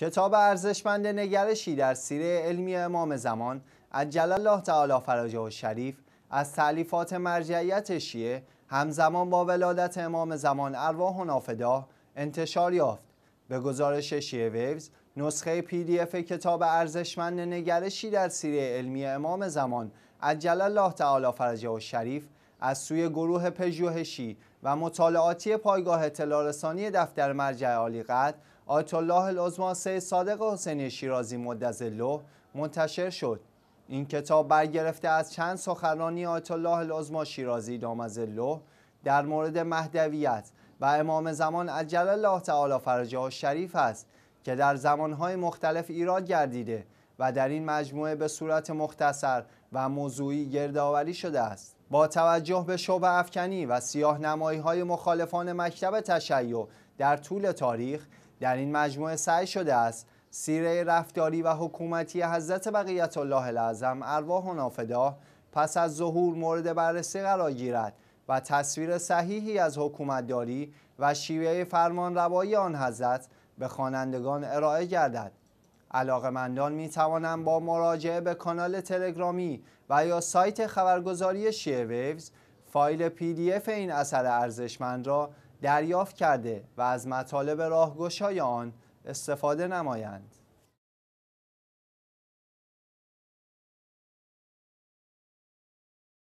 کتاب ارزشمند نگرشی در سیره علمی امام زمان عجل الله تعالی فرجه و شریف از تعلیفات مرجعیت شیعه همزمان با ولادت امام زمان ارواح و نافده انتشار یافت به گزارش شیعه ویوز نسخه پی دی اف کتاب ارزشمند نگرشی در سیره علمی امام زمان عجل الله تعالی فرجه و شریف از سوی گروه پژوهشی و مطالعاتی پایگاه اطلاع دفتر مرجع عالی قد آیت الله العظما صادق حسینی شیرازی مدظله منتشر شد این کتاب برگرفته از چند سخنرانی آیت الله العظما شیرازی دامظله در مورد مهدویت و امام زمان عجل الله تعالی فرجه شریف است که در زمانهای مختلف ایراد گردیده و در این مجموعه به صورت مختصر و موضوعی گردآوری شده است با توجه به شبه افکنی و سیاه نمایی های مخالفان مکتب تشیع در طول تاریخ در این مجموعه سعی شده است سیره رفتاری و حکومتی حضرت بقیت الله العظم ارواح و نافده پس از ظهور مورد بررسی قرار گیرد و تصویر صحیحی از حکومتداری و شیوه فرمان روایی آن حضرت به خوانندگان ارائه گردد علاقمندان می توانند با مراجعه به کانال تلگرامی و یا سایت خبرگزاری شیع ویوز فایل پی دی اف این اثر ارزشمند را دریافت کرده و از مطالب راهگشای آن استفاده نمایند.